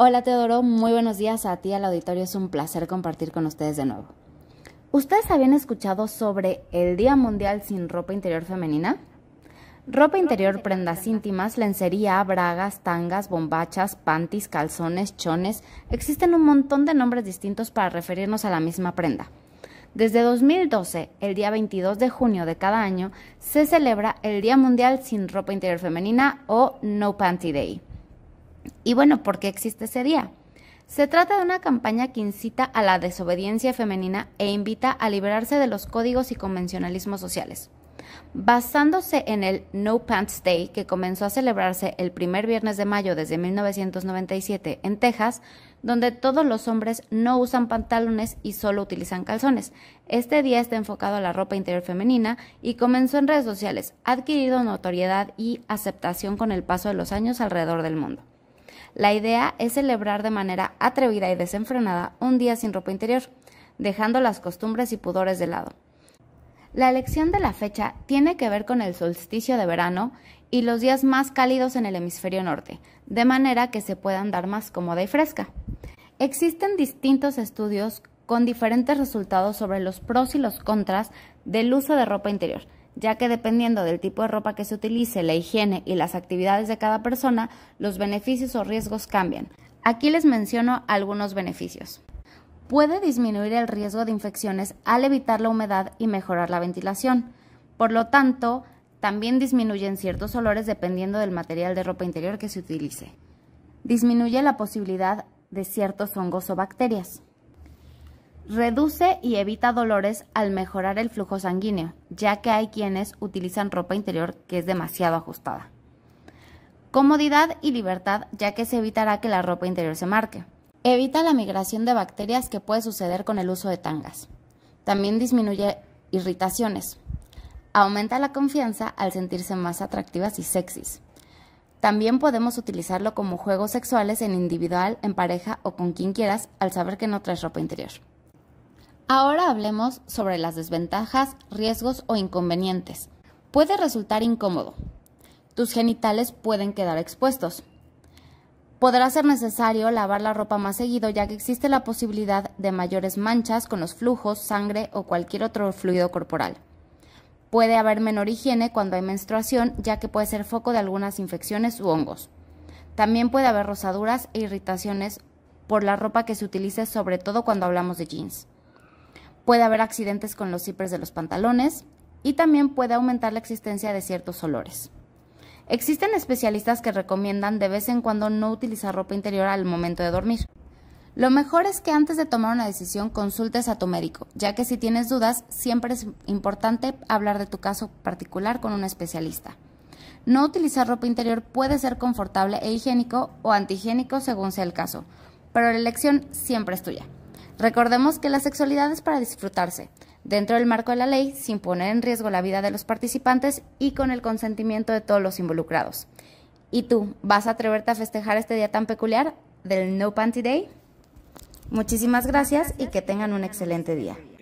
Hola Teodoro, muy buenos días a ti al auditorio, es un placer compartir con ustedes de nuevo. ¿Ustedes habían escuchado sobre el Día Mundial sin ropa interior femenina? Ropa interior, prendas íntimas, lencería, bragas, tangas, bombachas, panties, calzones, chones. Existen un montón de nombres distintos para referirnos a la misma prenda. Desde 2012, el día 22 de junio de cada año, se celebra el Día Mundial sin ropa interior femenina o No Panty Day. Y bueno, ¿por qué existe ese día? Se trata de una campaña que incita a la desobediencia femenina e invita a liberarse de los códigos y convencionalismos sociales. Basándose en el No Pants Day, que comenzó a celebrarse el primer viernes de mayo desde 1997 en Texas, donde todos los hombres no usan pantalones y solo utilizan calzones. Este día está enfocado a la ropa interior femenina y comenzó en redes sociales, ha adquirido notoriedad y aceptación con el paso de los años alrededor del mundo. La idea es celebrar de manera atrevida y desenfrenada un día sin ropa interior, dejando las costumbres y pudores de lado. La elección de la fecha tiene que ver con el solsticio de verano y los días más cálidos en el hemisferio norte, de manera que se puedan dar más cómoda y fresca. Existen distintos estudios con diferentes resultados sobre los pros y los contras del uso de ropa interior ya que dependiendo del tipo de ropa que se utilice, la higiene y las actividades de cada persona, los beneficios o riesgos cambian. Aquí les menciono algunos beneficios. Puede disminuir el riesgo de infecciones al evitar la humedad y mejorar la ventilación. Por lo tanto, también disminuyen ciertos olores dependiendo del material de ropa interior que se utilice. Disminuye la posibilidad de ciertos hongos o bacterias. Reduce y evita dolores al mejorar el flujo sanguíneo, ya que hay quienes utilizan ropa interior que es demasiado ajustada. Comodidad y libertad, ya que se evitará que la ropa interior se marque. Evita la migración de bacterias que puede suceder con el uso de tangas. También disminuye irritaciones. Aumenta la confianza al sentirse más atractivas y sexys. También podemos utilizarlo como juegos sexuales en individual, en pareja o con quien quieras al saber que no traes ropa interior. Ahora hablemos sobre las desventajas, riesgos o inconvenientes. Puede resultar incómodo. Tus genitales pueden quedar expuestos. Podrá ser necesario lavar la ropa más seguido ya que existe la posibilidad de mayores manchas con los flujos, sangre o cualquier otro fluido corporal. Puede haber menor higiene cuando hay menstruación ya que puede ser foco de algunas infecciones u hongos. También puede haber rosaduras e irritaciones por la ropa que se utilice sobre todo cuando hablamos de jeans. Puede haber accidentes con los cipres de los pantalones y también puede aumentar la existencia de ciertos olores. Existen especialistas que recomiendan de vez en cuando no utilizar ropa interior al momento de dormir. Lo mejor es que antes de tomar una decisión consultes a tu médico, ya que si tienes dudas siempre es importante hablar de tu caso particular con un especialista. No utilizar ropa interior puede ser confortable e higiénico o antihigiénico según sea el caso, pero la elección siempre es tuya. Recordemos que la sexualidad es para disfrutarse, dentro del marco de la ley, sin poner en riesgo la vida de los participantes y con el consentimiento de todos los involucrados. ¿Y tú, vas a atreverte a festejar este día tan peculiar del No Panty Day? Muchísimas gracias y que tengan un excelente día.